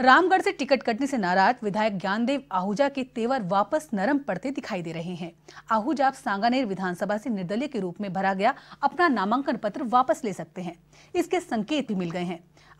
रामगढ़ से टिकट कटने से नाराज विधायक ज्ञानदेव आहूजा के तेवर वापस नरम पड़ते दिखाई दे रहे हैं आहूजा अब सांगानेर विधानसभा से निर्दलीय के रूप में भरा गया अपना नामांकन पत्र वापस ले सकते हैं इसके संकेत भी मिल गए हैं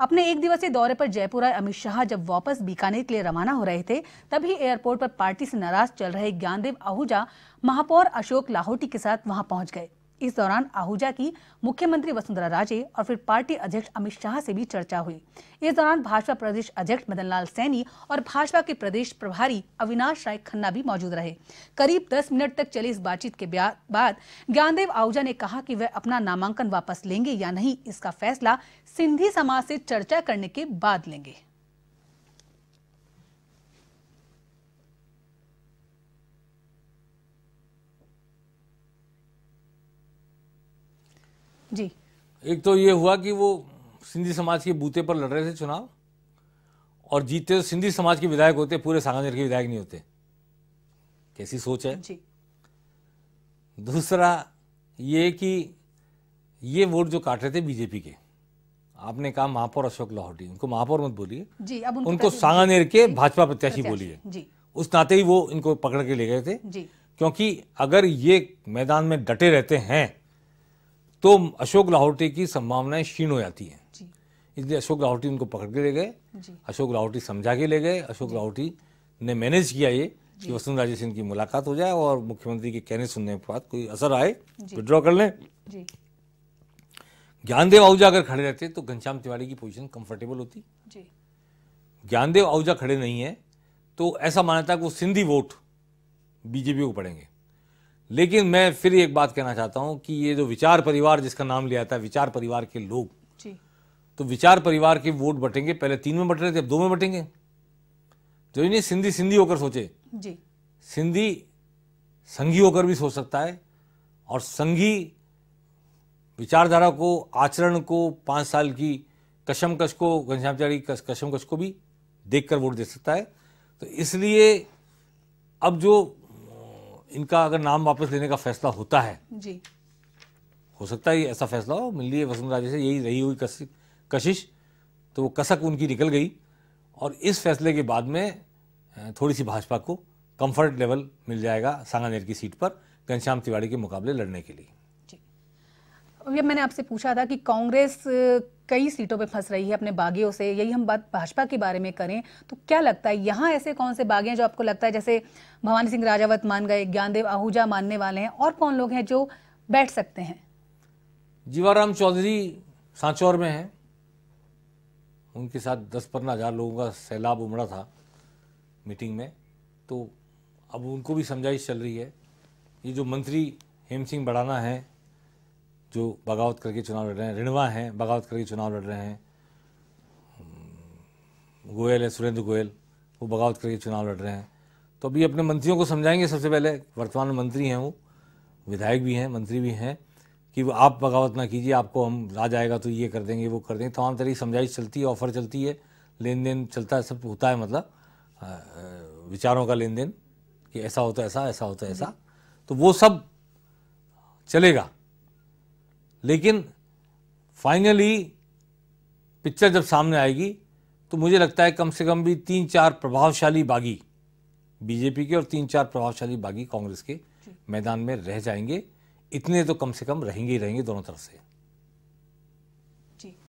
अपने एक दिवसीय दौरे पर जयपुर आए अमित शाह जब वापस बीकानेर के लिए रवाना हो रहे थे तभी एयरपोर्ट पर पार्टी से नाराज चल रहे ज्ञानदेव आहूजा महापौर अशोक लाहौटी के साथ वहां पहुंच गए इस दौरान आहूजा की मुख्यमंत्री वसुंधरा राजे और फिर पार्टी अध्यक्ष अमित शाह से भी चर्चा हुई इस दौरान भाजपा प्रदेश अध्यक्ष मदन लाल सैनी और भाजपा के प्रदेश प्रभारी अविनाश राय खन्ना भी मौजूद रहे करीब दस मिनट तक चली इस बातचीत के बाद ज्ञानदेव आहूजा ने कहा कि वह अपना नामांकन वापस लेंगे या नहीं इसका फैसला सिंधी समाज से चर्चा करने के बाद लेंगे जी एक तो ये हुआ कि वो सिंधी समाज के बूते पर लड़ रहे थे चुनाव और जीतते तो सिंधी समाज के विधायक होते पूरे सांगानेर के विधायक नहीं होते कैसी सोच है जी दूसरा ये कि ये वोट जो काट रहे थे बीजेपी के आपने कहा महापौर अशोक लाहौटी उनको महापौर मत बोलिए जी अब उनको, उनको सांगानेर के भाजपा प्रत्याशी बोलिए उस नाते ही वो इनको पकड़ के ले गए थे जी क्योंकि अगर ये मैदान में डटे रहते हैं तो अशोक लाहौटी की संभावनाएं क्षीण हो जाती हैं इसलिए अशोक लाहौटी उनको पकड़ के ले गए अशोक लाहौटी समझा के ले गए अशोक लाहौटी ने मैनेज किया ये कि वसुंधराजे सिंह की मुलाकात हो जाए और मुख्यमंत्री के कहने सुनने के बाद कोई असर आए विड्रॉ कर लें ज्ञानदेव आहूजा अगर खड़े रहते तो घनश्याम तिवारी की पोजीशन कंफर्टेबल होती ज्ञानदेव आहूजा खड़े नहीं है तो ऐसा माना था कि वो सिंधी वोट बीजेपी को पड़ेंगे लेकिन मैं फिर एक बात कहना चाहता हूं कि ये जो विचार परिवार जिसका नाम लिया था विचार परिवार के लोग जी। तो विचार परिवार के वोट बटेंगे पहले तीन में बट रहे थे अब दो में बटेंगे जो इन्हें सिंधी सिंधी होकर सोचे जी। सिंधी संघी होकर भी सोच सकता है और संघी विचारधारा को आचरण को पांच साल की कशमकश को घनश्यामचारी कशमकश को भी देखकर वोट दे सकता है तो इसलिए अब जो इनका अगर नाम वापस लेने का फैसला होता है जी हो सकता है ऐसा फैसला हो मिल लिए वसुंधरा राजे से यही रही हुई कशिश तो वो कसक उनकी निकल गई और इस फैसले के बाद में थोड़ी सी भाजपा को कंफर्ट लेवल मिल जाएगा सांगानेर की सीट पर घनश्याम तिवाड़ी के मुकाबले लड़ने के लिए ये मैंने आपसे पूछा था कि कांग्रेस कई सीटों पे फंस रही है अपने बागियों से यही हम बात भाजपा के बारे में करें तो क्या लगता है यहाँ ऐसे कौन से बागे हैं जो आपको लगता है जैसे भवानी सिंह राजावत मान गए ज्ञानदेव आहूजा मानने वाले हैं और कौन लोग हैं जो बैठ सकते हैं जीवाराम चौधरी सांचौर में है उनके साथ दस पंद्रह हजार लोगों का सैलाब उमड़ा था मीटिंग में तो अब उनको भी समझाइश चल रही है ये जो मंत्री हेम सिंह बढ़ाना है जो बगावत करके चुनाव लड़ रहे हैं रिणवा हैं बगावत करके चुनाव लड़ रहे हैं गोयल है सुरेंद्र गोयल वो बगावत करके चुनाव लड़ रहे हैं तो अभी अपने मंत्रियों को समझाएंगे सबसे पहले वर्तमान मंत्री हैं वो विधायक भी हैं मंत्री भी हैं कि वो आप बगावत ना कीजिए आपको हम आ जाएगा तो ये कर देंगे वो कर देंगे तमाम तरह की समझाइश चलती है ऑफर चलती है लेन देन चलता है सब होता है मतलब विचारों का लेन देन कि ऐसा होता ऐसा ऐसा होता ऐसा तो वो सब चलेगा लेकिन फाइनली पिक्चर जब सामने आएगी तो मुझे लगता है कम से कम भी तीन चार प्रभावशाली बागी बीजेपी के और तीन चार प्रभावशाली बागी कांग्रेस के मैदान में रह जाएंगे इतने तो कम से कम रहेंगे ही रहेंगे दोनों तरफ से